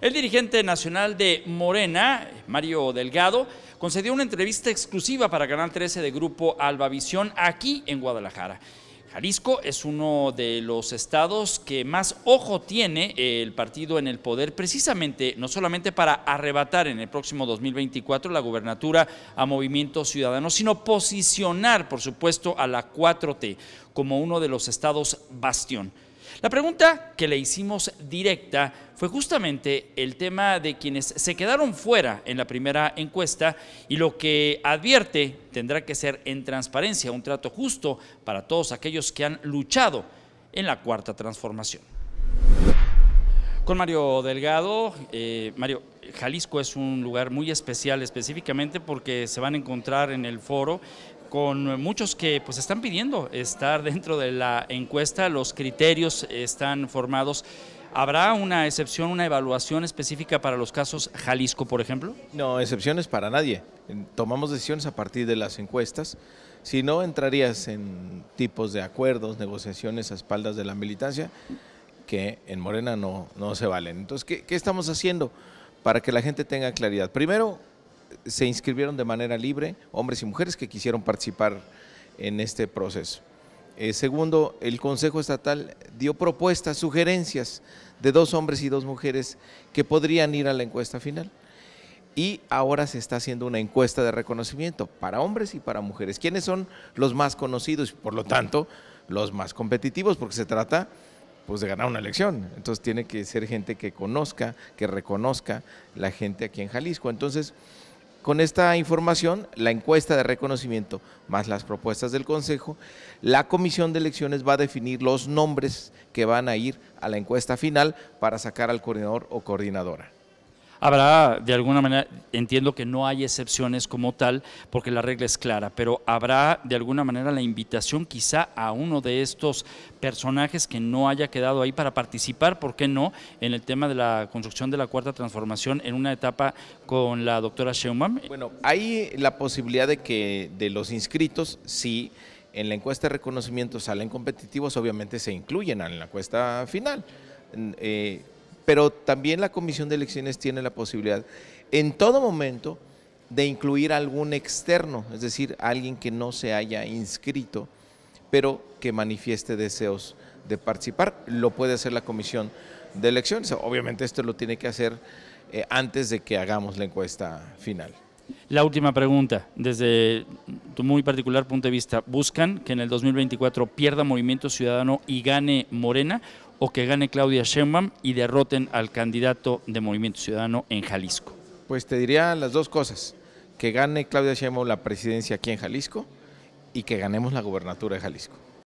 El dirigente nacional de Morena, Mario Delgado, concedió una entrevista exclusiva para Canal 13 de Grupo Albavisión aquí en Guadalajara. Jalisco es uno de los estados que más ojo tiene el partido en el poder, precisamente no solamente para arrebatar en el próximo 2024 la gubernatura a Movimiento Ciudadano, sino posicionar, por supuesto, a la 4T como uno de los estados bastión. La pregunta que le hicimos directa fue justamente el tema de quienes se quedaron fuera en la primera encuesta y lo que advierte tendrá que ser en transparencia, un trato justo para todos aquellos que han luchado en la cuarta transformación. Con Mario Delgado, eh, Mario, Jalisco es un lugar muy especial específicamente porque se van a encontrar en el foro con muchos que pues están pidiendo estar dentro de la encuesta, los criterios están formados. ¿Habrá una excepción, una evaluación específica para los casos Jalisco, por ejemplo? No, excepciones para nadie. Tomamos decisiones a partir de las encuestas. Si no, entrarías en tipos de acuerdos, negociaciones a espaldas de la militancia, que en Morena no, no se valen. Entonces, ¿qué, ¿qué estamos haciendo para que la gente tenga claridad? Primero, se inscribieron de manera libre hombres y mujeres que quisieron participar en este proceso. Eh, segundo, el Consejo Estatal dio propuestas, sugerencias de dos hombres y dos mujeres que podrían ir a la encuesta final. Y ahora se está haciendo una encuesta de reconocimiento para hombres y para mujeres. ¿Quiénes son los más conocidos y por lo tanto los más competitivos? Porque se trata pues de ganar una elección. Entonces tiene que ser gente que conozca, que reconozca la gente aquí en Jalisco. Entonces, con esta información, la encuesta de reconocimiento más las propuestas del Consejo, la Comisión de Elecciones va a definir los nombres que van a ir a la encuesta final para sacar al coordinador o coordinadora. Habrá, de alguna manera, entiendo que no hay excepciones como tal, porque la regla es clara, pero habrá, de alguna manera, la invitación quizá a uno de estos personajes que no haya quedado ahí para participar, ¿por qué no?, en el tema de la construcción de la cuarta transformación en una etapa con la doctora Sheumann. Bueno, hay la posibilidad de que de los inscritos, si en la encuesta de reconocimiento salen competitivos, obviamente se incluyen en la encuesta final. Eh, pero también la Comisión de Elecciones tiene la posibilidad en todo momento de incluir algún externo, es decir, alguien que no se haya inscrito, pero que manifieste deseos de participar. Lo puede hacer la Comisión de Elecciones. Obviamente esto lo tiene que hacer eh, antes de que hagamos la encuesta final. La última pregunta, desde tu muy particular punto de vista, ¿buscan que en el 2024 pierda Movimiento Ciudadano y gane Morena o que gane Claudia Sheinbaum y derroten al candidato de Movimiento Ciudadano en Jalisco? Pues te diría las dos cosas, que gane Claudia Sheinbaum la presidencia aquí en Jalisco y que ganemos la gobernatura de Jalisco.